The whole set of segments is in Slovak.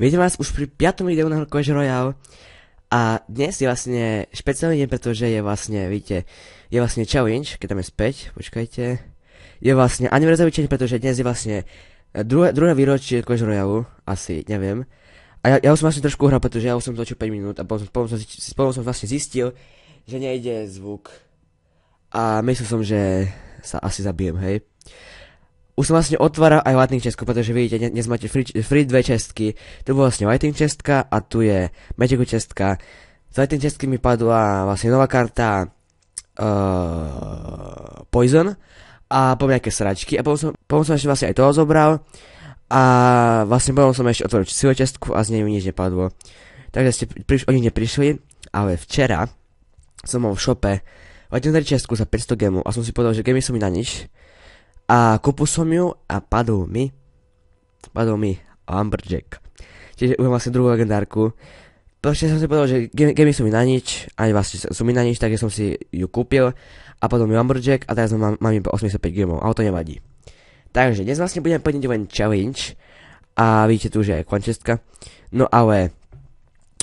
Vidím vás už pri 5. videu na Clash Royale a dnes je vlastne špeciálny deň, pretože je vlastne, vidíte, je vlastne challenge, keď tam je späť, počkajte, je vlastne anniversary challenge, pretože dnes je vlastne eh, druhé, druhé výročie Clash Royale, asi, neviem. A ja, ja už som vlastne trošku hral, pretože ja už som točil 5 minút a potom, potom, som, potom som vlastne zistil, že nejde zvuk. A myslel som, že sa asi zabijem, hej už som vlastne otváral aj lightning chestku, pretože vidíte, dnes máte free, free dve čestky. Tu bola vlastne lightning chestka a tu je magicu chestka. Z lightning chestky mi padla vlastne nová karta uh, Poison a potom nejaké sračky a potom som, potom som ešte vlastne aj toho zobral a vlastne potom som ešte otvoril silu čestku a z nej mi nič nepadlo. Takže ste priš- oni neprišli, ale včera som mal v šope Lightning čestku za 500 gemu a som si povedal, že gemy sú mi na nič a kopol som ju a padol mi, padol mi Lumberjack. Čiže už vlastne druhú legendárku. Proste som si povedal, že gamey sú mi na nič, ani vlastne sú mi na nič, takže som si ju kúpil a potom mi Lumberjack a teraz mám, mám iba 85 gemov, ale to nevadí. Takže dnes vlastne budeme plniť len challenge a vidíte tu, že je končestka. No ale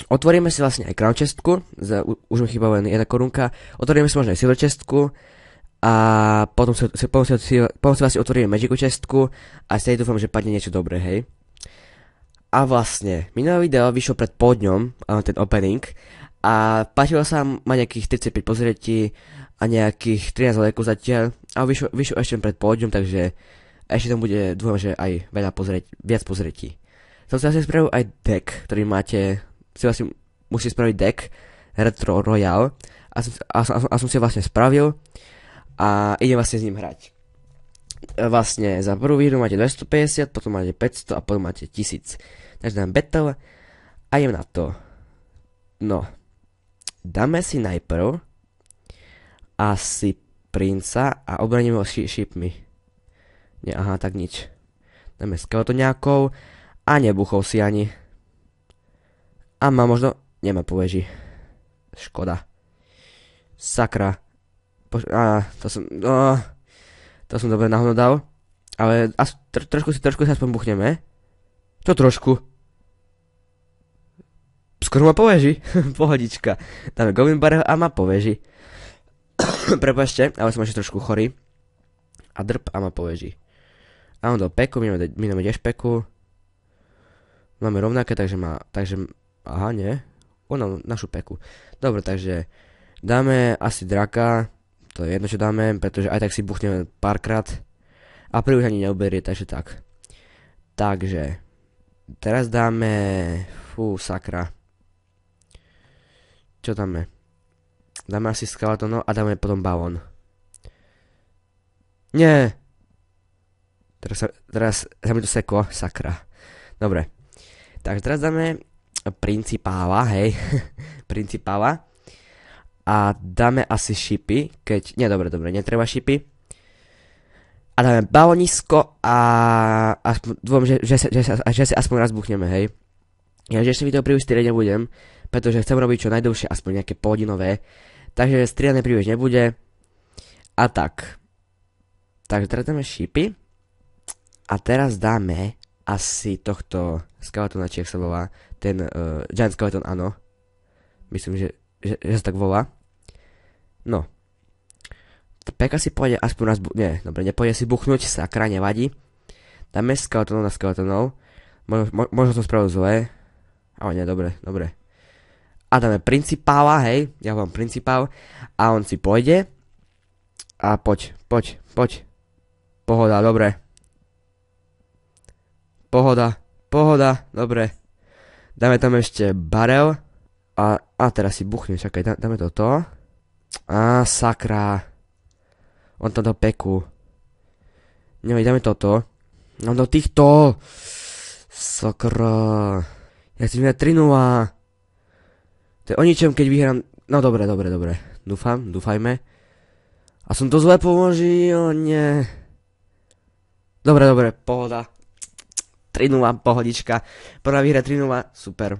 otvoríme si vlastne aj crown chestku, už mi chýba len jedna korunka, otvoríme si možno aj silver chestku, a potom si, potom si, potom si vlastne otvoríme Magicu čestku a si dúfam, že padne niečo dobré, hej. A vlastne, minulé video vyšlo pred pol ten opening, a páčilo sa, ma nejakých 35 pozretí a nejakých 13 lajkov zatiaľ, a vyšlo, vyšlo ešte pred pol takže ešte tam bude, dúfam, že aj veľa pozrieť, viac pozretí. Som si vlastne spravil aj deck, ktorý máte, si vlastne musíte spraviť deck Retro Royale, a som, a, a, a som si vlastne spravil, a ide vlastne s ním hrať. E, vlastne za prvú výhru máte 250, potom máte 500 a potom máte 1000. Takže dám battle a idem na to. No, dáme si najprv asi princa a obraním ho šípmi. Nie, aha, tak nič. Dáme nejakou a nebuchol si ani. A má možno... Nemá poveži. Škoda. Sakra. Poš- a, to som, Á, to som dobre nahodno dal. Ale as, tr- trošku si, trošku sa aspoň buchneme. Čo trošku? Skoro ma poveži. Pohodička. Dáme Govinbareho a ma poveži. Prepašte, ale som ešte trošku chorý. A drp a ma poveži. A on dal peku, my máme, tiež peku. Máme rovnaké, takže má, takže, aha, nie. On našu peku. Dobre, takže dáme asi draka. To je jedno, čo dáme, pretože aj tak si buchneme párkrát. A prvý už ani neuberie, takže tak. Takže. Teraz dáme... Fú, sakra. Čo dáme? Dáme asi skeletonov no, a dáme potom bavon. Nie! Teraz sa, teraz sa mi to seklo, sakra. Dobre. Takže teraz dáme eh, principála, hej. principála a dáme asi šipy, keď... Nie, dobre, dobre, netreba šipy. A dáme balonisko a... a dôvam, že, že, že, že, že aspoň raz buchneme, hej. Ja že ešte video príliš strieť nebudem, pretože chcem robiť čo najdlhšie, aspoň nejaké polhodinové. Takže strieľané príliš nebude. A tak. Takže teraz dáme šipy. A teraz dáme asi tohto skeletona, či sa volá. Ten uh, Giant Skeleton, áno. Myslím, že, že, že sa tak volá. No. Peka si pôjde aspoň nás Bu- nie, dobre, nepôjde si buchnúť, sakra, nevadí. Dáme skeletonov na skeletonov. Možno, mo- možno som spravil zlé. Ale nie, dobre, dobre. A dáme principála, hej, ja vám principál. A on si pôjde. A poď, poď, poď. Pohoda, dobre. Pohoda, pohoda, dobre. Dáme tam ešte barel. A, a teraz si buchnem, čakaj, dáme toto. Á, sakra. On tam do peku. Neviem, dáme toto. No do týchto. Sakra. Ja chcem vyhrať 3 -0. To je o ničom, keď vyhrám... No dobre, dobre, dobre. Dúfam, dúfajme. A som to zle položil, nie. Dobre, dobre, pohoda. 3-0, pohodička. Prvá výhra 3-0, super.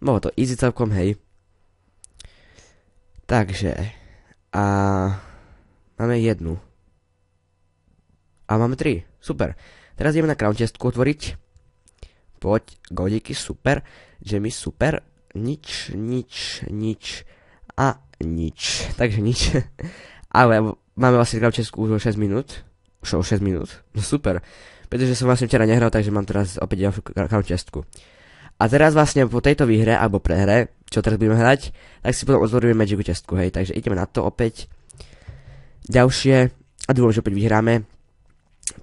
Bolo to easy celkom, hej. Takže, a máme jednu. A máme tri, super. Teraz ideme na crown chestku otvoriť. Poď, godiky, super. Jimmy, super. Nič, nič, nič a nič. Takže nič. Ale máme vlastne crown chestku už o 6 minút. Už o 6 minút. No super. Pretože som vlastne včera nehral, takže mám teraz opäť ďalšiu crown chestku. A teraz vlastne po tejto výhre, alebo prehre, čo teraz budeme hrať, tak si potom otvoríme Magicu čestku, hej, takže ideme na to opäť. Ďalšie, a dúfam, že opäť vyhráme,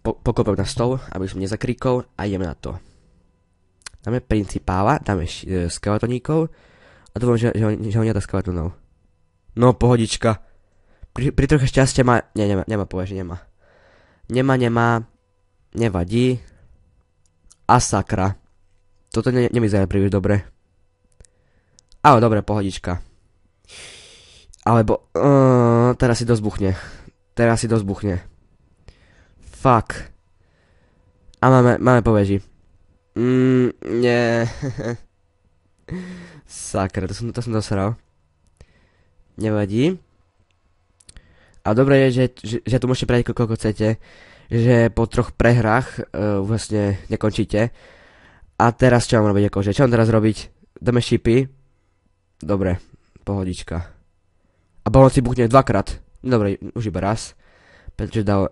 po, pokopem na stol, aby som nezakrikol a ideme na to. Dáme principála, dáme skeletoníkov a dúfam, že, že, ho, že ho nedá skeletonov. No, pohodička. Pri, pri troche šťastia má... Nie, nemá, nemá povedať, nemá. Nemá, nemá. Nevadí. A sakra. Toto ne, nemyzerá príliš dobre. Ale dobre, pohodička. Alebo... Uh, teraz si dozbuchne. Teraz si dozbuchne. Fuck. A máme, máme veži. Mm, nie. Sakra, to som, to som dosral. Nevadí. A dobre je, že, že, že tu môžete brať koľko chcete, že po troch prehrách uh, vlastne nekončíte. A teraz čo mám robiť akože? Čo mám teraz robiť? Dáme šipy, Dobre, pohodička. A bolo si buchne dvakrát. No dobre, už iba raz. Pretože dal uh,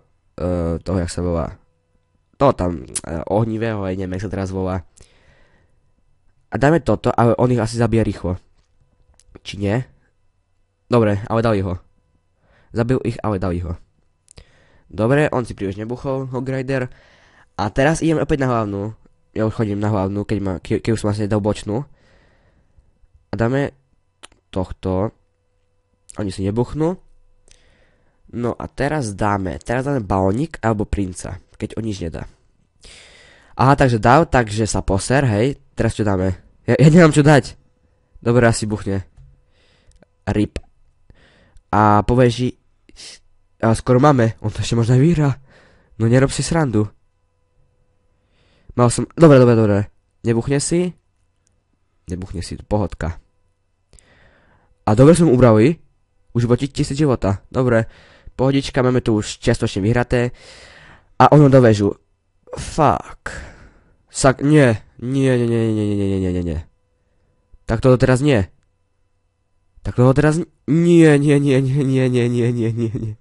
toho, jak sa volá. To tam, uh, ohnivého, aj neviem, jak sa teraz volá. A dáme toto, ale on ich asi zabije rýchlo. Či nie? Dobre, ale dali ho. Zabil ich, ale dal ho. Dobre, on si príliš nebuchol, Hogrider. A teraz idem opäť na hlavnú. Ja už chodím na hlavnú, keď, ma, ke, keď už som vlastne dal bočnú a dáme tohto. Oni si nebuchnú. No a teraz dáme, teraz dáme balónik alebo princa, keď on nič nedá. Aha, takže dáv, takže sa poser, hej. Teraz čo dáme? Ja, ja nemám čo dať. Dobre, asi buchne. Rip. A povie, A skoro máme, on to ešte možno vyhrá. No nerob si srandu. Mal som... Dobre, dobre, dobre. Nebuchne si. Nebuchne si, pohodka. A dobre som ubrali. Už iba 1000 života. Dobre. Pohodička, máme tu už čiastočne vyhraté. A ono dovežu. Fuck. Sak, nie. Nie, nie, nie, nie, nie, nie, nie, nie, nie. Tak toto teraz nie. Tak toto teraz... Nie, nie, nie, nie, nie, nie, nie, nie, nie, nie.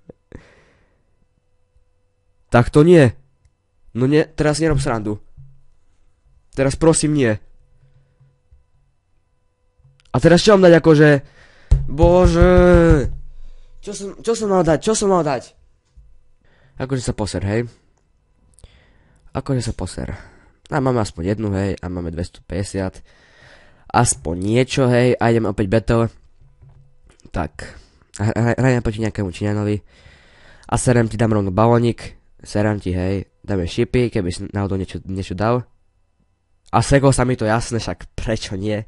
Tak to nie. No nie, teraz nerob srandu. Teraz prosím nie. A teraz čo mám dať akože... Bože. Čo som, čo som mal dať? Čo som mal dať? Akože sa poser, hej. Akože sa poser. A máme aspoň jednu, hej. A máme 250. Aspoň niečo, hej. A ideme opäť battle. Tak. Hrajme proti nejakému Číňanovi. A serem ti dám rovno balónik. Serem ti, hej. Dáme šipy, keby si náhodou niečo, niečo dal. A sekol sa mi to jasne, však prečo nie?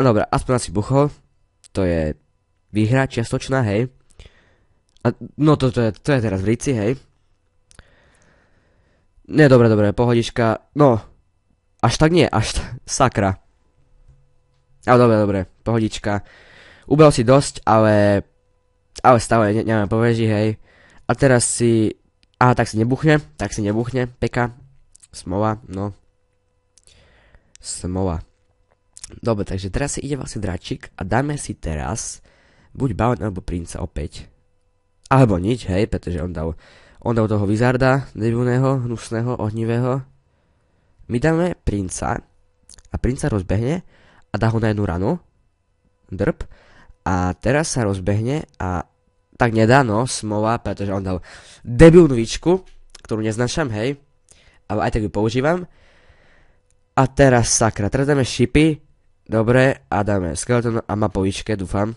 No dobra, aspoň asi bucho. To je výhra čiastočná, hej. A, no to, to, je, to je teraz v Rici, hej. Ne, dobre, dobre, pohodička. No, až tak nie, až tak, sakra. Ale dobre, dobre, pohodička. Ubel si dosť, ale... Ale stále ne, neviem, poveži, hej. A teraz si... Aha, tak si nebuchne, tak si nebuchne, peka. Smova, no. Smova. Dobre, takže teraz si ide vlastne dračik a dáme si teraz buď Baon alebo Princa opäť. Alebo nič, hej, pretože on dal, on dal toho Vizarda, debilného, hnusného, ohnivého. My dáme Princa a Princa rozbehne a dá ho na jednu ranu. drp. A teraz sa rozbehne a tak nedá, no, smova, pretože on dal debilnú výčku, ktorú neznášam hej, ale aj tak ju používam. A teraz sakra, teraz dáme šipy, Dobre, a dáme skeleton a mapovičke, dúfam.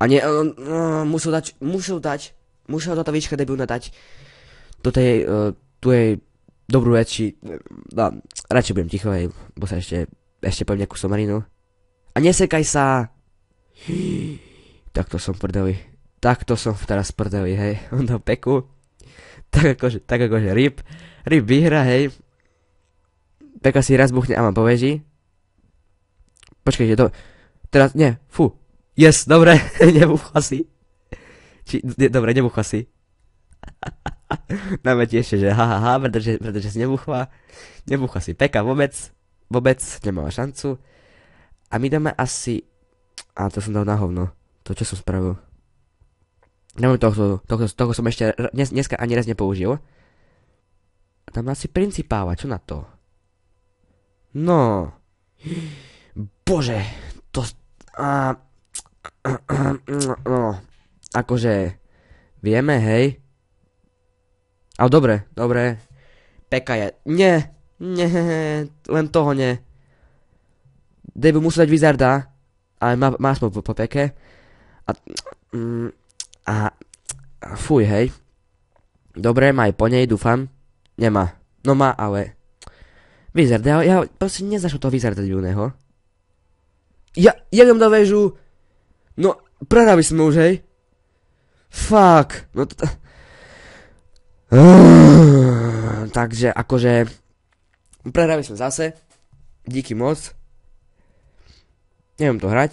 A nie, no, no, musel dať, musel dať, musel toto výčka debilna dať Toto je, uh, tu je dobrú vec, či, no, radšej budem ticho, hej, bo sa ešte, ešte poviem nejakú somarinu. A nesekaj sa! Takto som prdeli. Takto som teraz prdeli, hej. On do peku. Tak akože, tak akože rip, rip vyhra, hej. Peka si raz buchne a ma poveží. Počkajte, to. Teraz, nie, fú. Yes, dobre, nebuchla si. Či, ne, dobre, nebuchla si. Dáme ti ešte, že ha, ha, ha, pretože, pretože si nebuchla. Nebuchla si peka vôbec. Vôbec nemala šancu. A my dáme asi... A to som dal na hovno. To, čo som spravil. Nemám tohto, tohto, tohto som ešte dnes, dneska ani raz nepoužil. Tam asi principála, čo na to? No. bože, to... A, no, akože, vieme, hej. Ale dobre, dobre. Peka je... Nie, nie, len toho nie. Debu musel dať Wizarda, ale má, má aspoň po, po peke. A, mm, a, fuj, hej. Dobre, má aj po nej, dúfam. Nemá. No má, ale... Wizard, ja, ja proste nezašlo toho Wizarda divného. Ja, ja idem na väžu. No, prehrali sme už, hej? Fuck. No to... takže, akože... Prehrali sme zase. Díky moc. Neviem to hrať.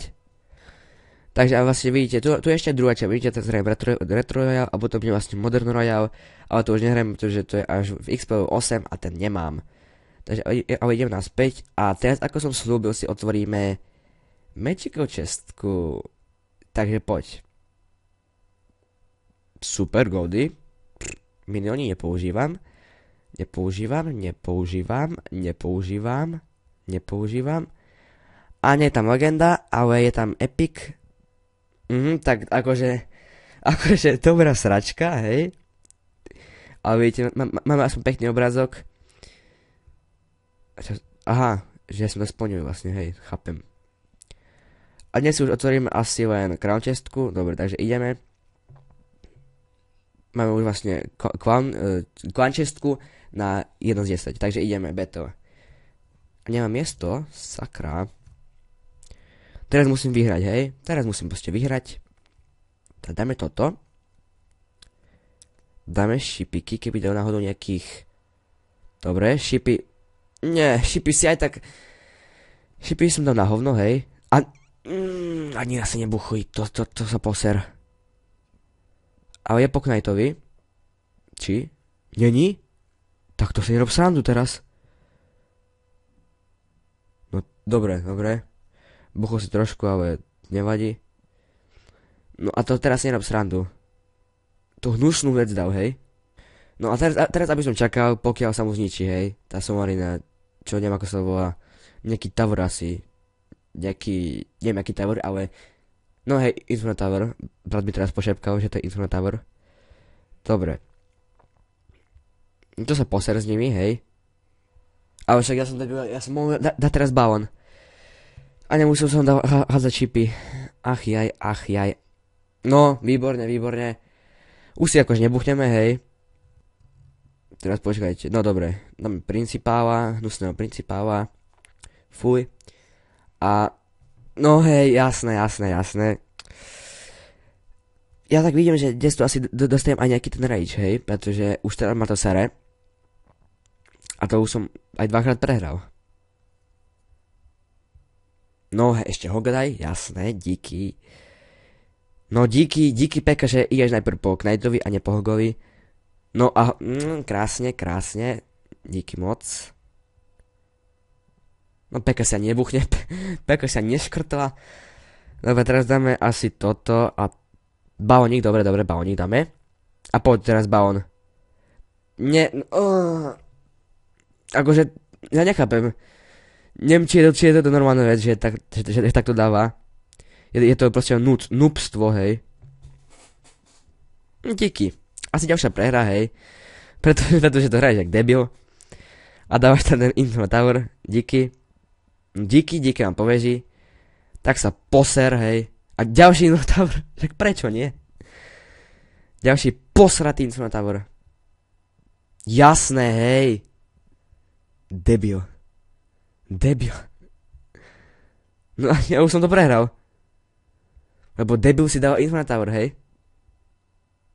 Takže a vlastne vidíte, tu, tu je ešte druhá časť, vidíte, teraz hrajem retro, retro Royale a potom je vlastne Modern Royale, ale to už nehrajem, pretože to je až v XP 8 a ten nemám. Takže ale idem naspäť a teraz ako som slúbil si otvoríme Magical čestku. Takže poď. Super goldy. Minioni nepoužívam. Nepoužívam, nepoužívam, nepoužívam, nepoužívam. A nie je tam legenda, ale je tam epic. Mhm, tak akože, akože dobrá sračka, hej. Ale vidíte, máme aspoň pekný obrazok. Aha, že som to splnil vlastne, hej, chápem. A dnes už otvorím asi len Crown Chestku. Dobre, takže ideme. Máme už vlastne clown, uh, e, Chestku na 1 z 10. Takže ideme, battle. Nemám miesto, sakra. Teraz musím vyhrať, hej. Teraz musím proste vyhrať. Tak dáme toto. Dáme šipiky, keby dal náhodou nejakých... Dobre, šipy... Nie, šipy si aj tak... Šipy som dal na hovno, hej. A Mm, ani asi nebuchuj, to, to, to sa poser. Ale je poknajtovi. Či? Není? Tak to si nerob srandu teraz. No, dobre, dobre. Buchol si trošku, ale nevadí. No a to teraz nerob srandu. To hnusnú vec dal, hej? No a teraz, a teraz aby som čakal, pokiaľ sa mu zničí, hej, tá somarina, čo neviem ako sa volá, nejaký asi, nejaký, neviem aký tower, ale no hej, Inferno Tower. Brat mi teraz pošepkal, že to je Inferno Tower. Dobre. To sa poser s nimi, hej. Ale však ja som debil, ja som mohol dať teraz balon. A nemusel som dať ha- hádzať čipy. Ach jaj, ach jaj. No, výborne, výborne. Už si akož nebuchneme, hej. Teraz počkajte, no dobre. Dáme principála, hnusného principála. Fuj. A no hej, jasné, jasné, jasné. Ja tak vidím, že dnes tu asi dostajem aj nejaký ten rage, hej, pretože už teraz ma to sere. A to už som aj dvakrát prehral. No, ešte Hogadaj, jasné, díky. No díky, díky Peka, že ideš najprv po Knightovi a ne po Hogovi. No a mm, krásne, krásne, díky moc. No peka sa nebuchne, peka sa neškrtla. Dobre, teraz dáme asi toto a balónik, dobre, dobre, balónik dáme. A poď teraz baon. Ne, oh. Akože, ja nechápem. Neviem, či je to, či je to normálna vec, že, tak, že, že, že to dáva. Je, je to proste núp, núbstvo, hej. No, díky. Asi ďalšia prehra, hej. Preto, pretože to hraješ jak debil. A dávaš tam ten Infinite Tower. Díky díky, díky vám poveží, tak sa poser, hej. A ďalší Notaur, tak prečo nie? Ďalší posratý Notaur. Jasné, hej. Debil. Debil. No a ja už som to prehral. Lebo debil si dal Infinite hej?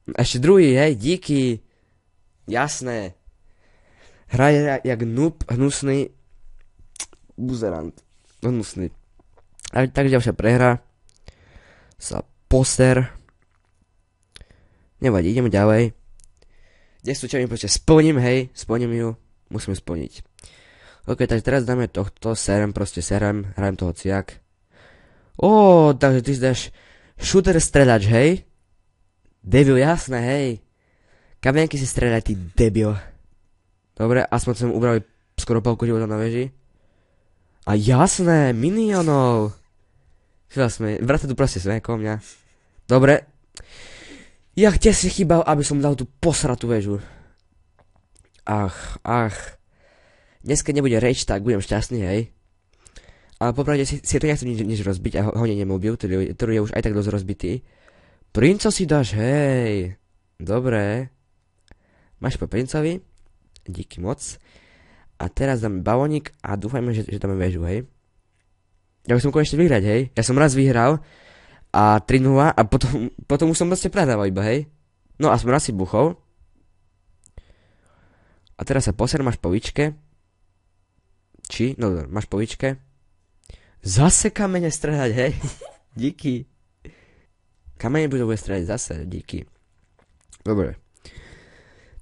No, ešte druhý, hej, díky. Jasné. Hraje jak noob, hnusný, buzerant. Hnusný. A tak ďalšia prehra sa poser. Nevadí, ideme ďalej. čo mi proste splním, hej, splním ju, musím splniť. OK, takže teraz dáme tohto, serem, proste serem, hrajem toho ciak. Ó, takže ty zdáš shooter stredač, hej? Debil, jasné, hej. Kamienky si stredaj, ty debil. Dobre, aspoň som ubral skoro polku života na veži. A jasné, minionov. Chvíľa sme, vráte tu proste sme, mňa. Dobre. Ja kde si chýbal, aby som dal tú posratú väžu. Ach, ach. Dnes, keď nebude reč, tak budem šťastný, hej. Ale popravde si, si to nechcem nič, nič rozbiť a ho, honením ubil, ktorý, ktorý je už aj tak dosť rozbitý. Princo si dáš, hej. Dobre. Máš po princovi? Díky moc. A teraz dáme bavonik a dúfajme, že, že dáme väžu, hej. Ja už som konečne vyhrať, hej. Ja som raz vyhral a 3 a potom, potom už som proste predával iba, hej. No a som raz si buchol. A teraz sa poser, máš povičke. Či? No, no máš povičke. Zase kamene strhať, hej. Díky. Kamene budú bude strhať zase, díky. Dobre.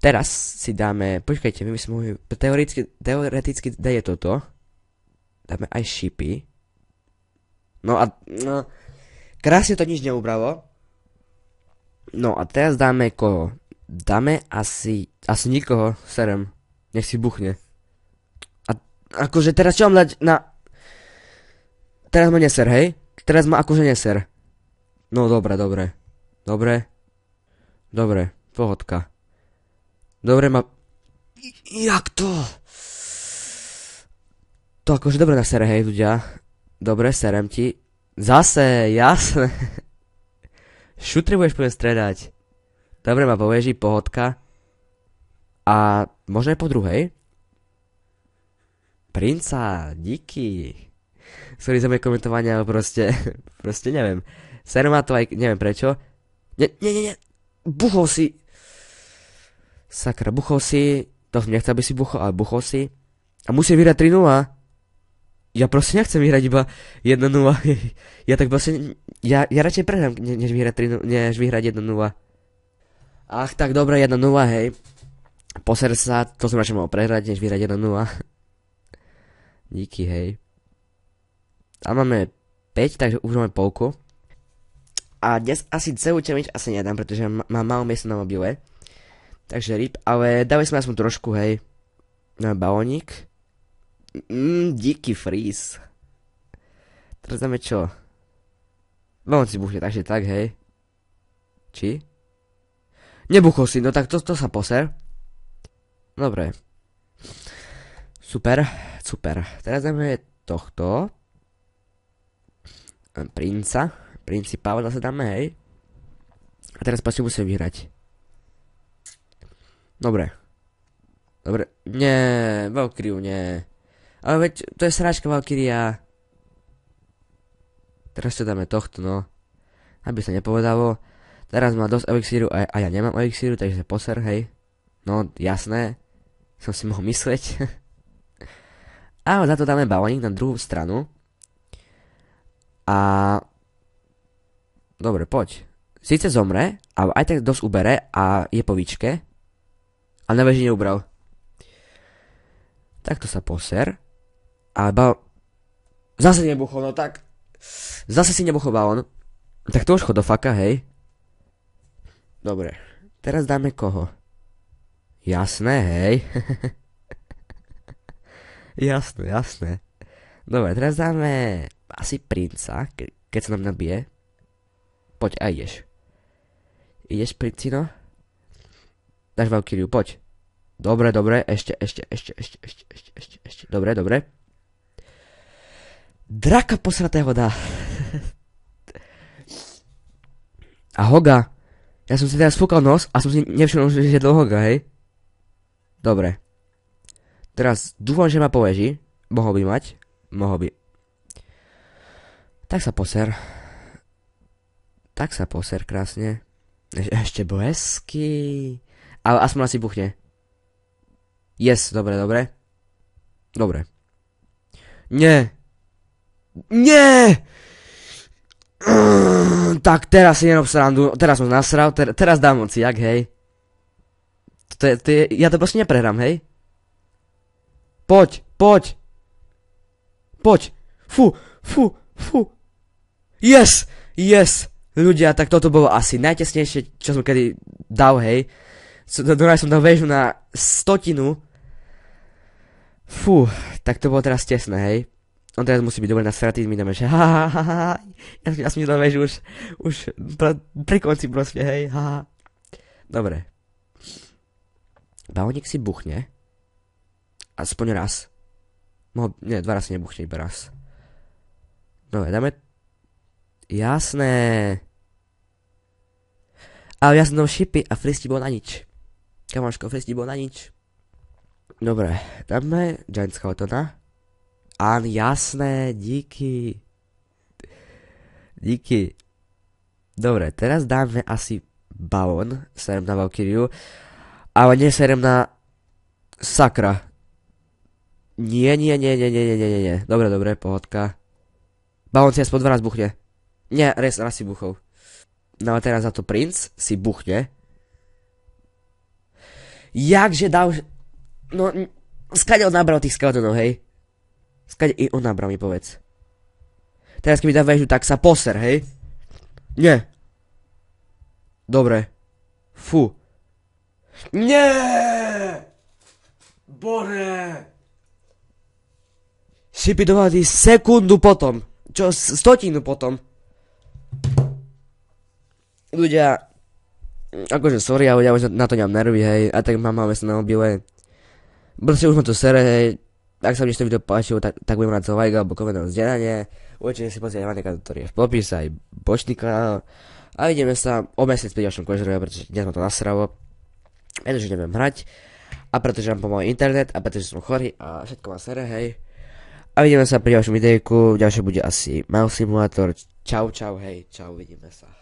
Teraz si dáme, počkajte, my by sme mohli, teoreticky, teoreticky daje toto. Dáme aj šipy. No a, no, krásne to nič neubralo. No a teraz dáme koho? Dáme asi, asi nikoho, serem. Nech si buchne. A akože teraz čo mám dať na... Teraz ma neser, hej? Teraz ma akože neser. No dobre, dobre. Dobre. Dobre, pohodka. Dobre ma... Jak to? To akože dobre na sere, hej ľudia. Dobre, serem ti. Zase, jasne. Šutri budeš poďme stredať. Dobre ma poveží, pohodka. A možno aj po druhej? Princa, díky. Sorry za moje komentovania, ale proste, proste neviem. Serem ma to aj, neviem prečo. Ne, ne, ne, ne. Buchol si Sakra, buchol si, to nechcel by si buchol, ale buchol si. A musím vyhrať 3-0. Ja proste nechcem vyhrať iba 1-0. ja tak proste, ja, ja radšej prehrám, než vyhrať, 3, než vyhrať 1-0. Ach, tak dobre, 1-0, hej. Poser sa, to som radšej mohol prehrať, než vyhrať 1-0. Díky, hej. A máme 5, takže už máme polku. A dnes asi celú čemič asi nedám, pretože mám málo miesta na mobile. Takže rip, ale dali sme aspoň trošku, hej, na balónik. Mmm, díky, freeze. Teraz dáme čo? Balón si buchne, takže tak, hej. Či? Nebuchol si, no tak to, to sa poser. Dobre. Super, super. Teraz dáme tohto. Princa. Principála zase dáme, hej. A teraz proste musím vyhrať. Dobre. Dobre. Nie, Valkyriu nie. Ale veď to je sračka Valkyria. Teraz čo dáme tohto, no. Aby sa nepovedalo. Teraz má dosť elixíru a, a ja nemám elixíru, takže poser, hej. No, jasné. Som si mohol myslieť. Ale za to dáme balónik na druhú stranu. A... Dobre, poď. Sice zomre, ale aj tak dosť ubere a je po výčke ale na veži neubral. Takto sa poser. A ba... Zase nebuchol, no tak. Zase si nebuchol balón. Tak to už chod do faka, hej. Dobre. Teraz dáme koho? Jasné, hej. jasné, jasné. Dobre, teraz dáme asi princa, ke- keď sa nám nabije. Poď a ideš. Ideš, princino? Dáš Valkyriu, poď. Dobre, dobre, ešte, ešte, ešte, ešte, ešte, ešte, ešte, ešte. Dobre, dobre. Draka posratého dá. a Hoga. Ja som si teraz fúkal nos a som si nevšimol, že je do Hoga, hej? Dobre. Teraz dúfam, že ma poveží. Mohol by mať. Mohol by. Tak sa poser. Tak sa poser krásne. ešte bohesky. Ale aspoň asi buchne. Yes, dobre, dobre. Dobre. Nie. Nie! tak teraz si nerob srandu, teraz som nasral, ter teraz dám moci, jak hej. To je, to je, ja to proste neprehrám, hej. Poď, poď. Poď. Fú, fú, fú. Yes, yes. Ľudia, tak toto bolo asi najtesnejšie, čo som kedy dal, hej dohral som dal väžu na stotinu. Fú, tak to bolo teraz tesné, hej. On teraz musí byť dobre nasratý, my dáme, že ha, ha, ha, ha. Ja, ja som nedal väžu už, už pri konci proste, hej, ha, ha. Dobre. Baonik si buchne. Aspoň raz. Mohol, no, nie, dva razy nebuchne, iba raz. Dobre, dáme... Jasné. Ale ja som šipy a fristi bol na nič. Kamoško, fest bol na nič. Dobre, dáme giant Hotona. An, jasné, díky. Díky. Dobre, teraz dáme asi Bavon, serem na Valkyriu. Ale serem na Sakra. Nie, nie, nie, nie, nie, nie, nie, nie, Dobre, dobre, pohodka. Bavon si aspoň dva raz buchne. Nie, res, raz si buchol. No a teraz za to princ si buchne jakže dal... No, skade on nabral tých skeletonov, hej? Skade i on nabral, mi povedz. Teraz keď mi dá väžu, tak sa poser, hej? Nie. Dobre. Fú. Nie! Bože! Šipy dohľadí sekundu potom. Čo, stotinu potom. Ľudia, akože sorry, ale ja už na to nemám nervy, hej, a tak mám máme sa na mobile. Proste už ma to sere, hej, ak sa mi to video páčilo, tak, tak budem rád za like alebo komentovať vzdelanie. Určite si pozrieť Ivanika je v popise aj bočný kanál. A vidíme sa o mesiac pri ďalšom kožerovi, pretože dnes ma to nasralo. Pretože neviem hrať. A pretože mám pomalý internet a pretože som chorý a všetko ma sere, hej. A vidíme sa pri ďalšom videjku, ďalšie bude asi Mail Simulator. Čau, čau, hej, čau, vidíme sa.